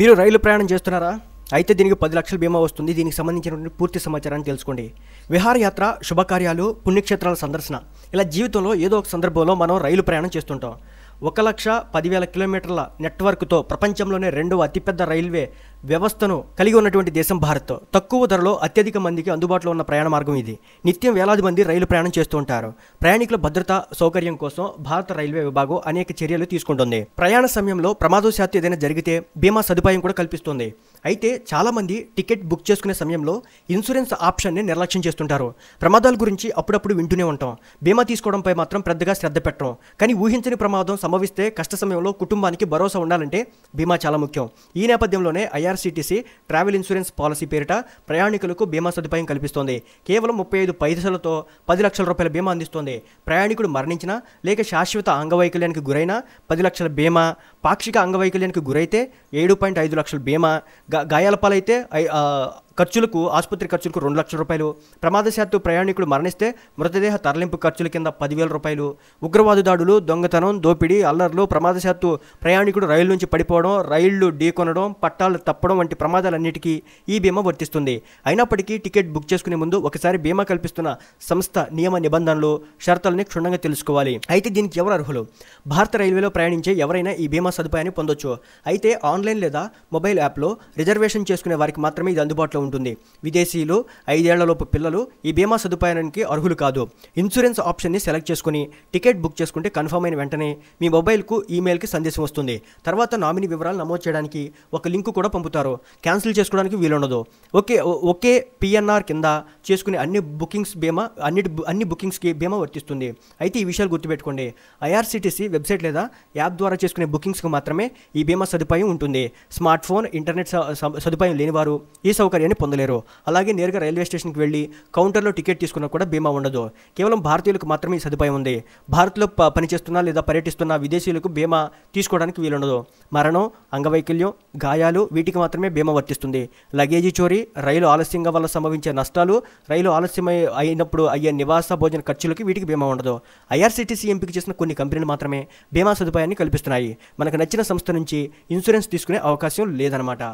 మీరు రైలు ప్రయాణం చేస్తున్నారా అయితే దీనికి పది లక్షల బీమా వస్తుంది దీనికి సంబంధించినటువంటి పూర్తి సమాచారాన్ని తెలుసుకోండి విహారయాత్ర శుభకార్యాలు పుణ్యక్షేత్రాల సందర్శన ఇలా జీవితంలో ఏదో ఒక సందర్భంలో మనం రైలు ప్రయాణం చేస్తుంటాం ఒక లక్ష పదివేల కిలోమీటర్ల నెట్వర్క్తో ప్రపంచంలోనే రెండవ అతిపెద్ద రైల్వే వ్యవస్థను కలిగి ఉన్నటువంటి దేశం భారత్ తక్కువ ధరలో అత్యధిక మందికి అందుబాటులో ఉన్న ప్రయాణ మార్గం ఇది నిత్యం వేలాది మంది రైలు ప్రయాణం చేస్తూ ఉంటారు ప్రయాణికుల భద్రత సౌకర్యం కోసం భారత రైల్వే విభాగం అనేక చర్యలు తీసుకుంటుంది ప్రయాణ సమయంలో ప్రమాదశాత్తు ఏదైనా జరిగితే బీమా సదుపాయం కూడా కల్పిస్తుంది అయితే చాలామంది టికెట్ బుక్ చేసుకునే సమయంలో ఇన్సూరెన్స్ ఆప్షన్ని నిర్లక్ష్యం చేస్తుంటారు ప్రమాదాల గురించి అప్పుడప్పుడు వింటూనే ఉంటాం బీమా తీసుకోవడంపై మాత్రం పెద్దగా శ్రద్ధ పెట్టడం కానీ ఊహించని ప్రమాదం సంభవిస్తే కష్ట సమయంలో కుటుంబానికి భరోసా ఉండాలంటే బీమా చాలా ముఖ్యం ఈ నేపథ్యంలోనే అయా ఐఆర్సీటీసీ ట్రావెల్ ఇన్సూరెన్స్ పాలసీ పేరిట ప్రయాణికులకు బీమా సదుపాయం కల్పిస్తోంది కేవలం ముప్పై ఐదు పైసలతో పది లక్షల రూపాయల బీమా అందిస్తోంది ప్రయాణికుడు మరణించినా లేక శాశ్వత అంగవైకల్యానికి గురైనా పది లక్షల బీమా పాక్షిక అంగవైకల్యానికి గురైతే ఏడు పాయింట్ ఐదు లక్షల బీమా గాయాల పాలైతే ఖర్చులకు ఆసుపత్రి ఖర్చులకు రెండు లక్షల రూపాయలు ప్రమాదశాత్తు ప్రయాణికుడు మరణిస్తే మృతదేహ తరలింపు ఖర్చుల కింద పదివేల రూపాయలు ఉగ్రవాదు దాడులు దొంగతనం దోపిడీ అల్లర్లు ప్రమాదశాత్తు ప్రయాణికుడు రైలు నుంచి పడిపోవడం రైళ్లు ఢీకొనడం పట్టాలు తప్పడం వంటి ప్రమాదాలన్నిటికీ ఈ బీమా వర్తిస్తుంది అయినప్పటికీ టికెట్ బుక్ చేసుకునే ముందు ఒకసారి బీమా కల్పిస్తున్న సంస్థ నియమ నిబంధనలు షరతులని క్షుణ్ణంగా తెలుసుకోవాలి అయితే దీనికి ఎవరు అర్హులు భారత రైల్వేలో ప్రయాణించే ఎవరైనా ఈ బీమా సదుపాయాన్ని పొందొచ్చు అయితే ఆన్లైన్ లేదా మొబైల్ యాప్లో రిజర్వేషన్ చేసుకునే వారికి మాత్రమే ఇది అందుబాటులో ఉంటుంది విదేశీయులు ఐదేళ్లలోపు పిల్లలు ఈ బీమా సదుపాయానికి అర్హులు కాదు ఇన్సూరెన్స్ ఆప్షన్ని సెలెక్ట్ చేసుకుని టికెట్ బుక్ చేసుకుంటే కన్ఫర్మ్ అయిన వెంటనే మీ మొబైల్కు ఈమెయిల్కి సందేశం వస్తుంది తర్వాత నామినీ వివరాలు నమోదు చేయడానికి ఒక లింక్ కూడా పంపుతారు క్యాన్సిల్ చేసుకోవడానికి వీలుండదు ఓకే ఒకే పిఎన్ఆర్ కింద చేసుకునే అన్ని బుకింగ్స్ బీమా అన్నిటి అన్ని బుకింగ్స్కి బీమా వర్తిస్తుంది అయితే ఈ విషయాలు గుర్తుపెట్టుకోండి ఐఆర్సీటీసీ వెబ్సైట్ లేదా యాప్ ద్వారా చేసుకునే బుకింగ్స్కి మాత్రమే ఈ బీమా సదుపాయం ఉంటుంది స్మార్ట్ ఫోన్ ఇంటర్నెట్ సదుపాయం లేనివారు ఈ సౌకర్యాన్ని పొందలేరు అలాగే నేరుగా రైల్వే స్టేషన్కి వెళ్ళి కౌంటర్లో టికెట్ తీసుకున్నా కూడా బీమా ఉండదు కేవలం భారతీయులకు మాత్రమే ఈ సదుపాయం ఉంది భారత్లో పనిచేస్తున్న లేదా పర్యటిస్తున్న విదేశీయులకు బీమా తీసుకోవడానికి వీలుండదు మరణం అంగవైకల్యం గాయాలు వీటికి మాత్రమే బీమా వర్తిస్తుంది లగేజీ చోరీ రైలు ఆలస్యంగా వల్ల సంభవించే నష్టాలు రైలు ఆలస్యమై అయినప్పుడు అయ్యే నివాస భోజన ఖర్చులకి వీటికి బీమా ఉండదు ఐఆర్సీటీసీ ఎంపిక చేసిన కొన్ని కంపెనీలు మాత్రమే బీమా సదుపాయాన్ని కల్పిస్తున్నాయి మనకు నచ్చిన సంస్థ నుంచి ఇన్సూరెన్స్ తీసుకునే అవకాశం లేదన్నమాట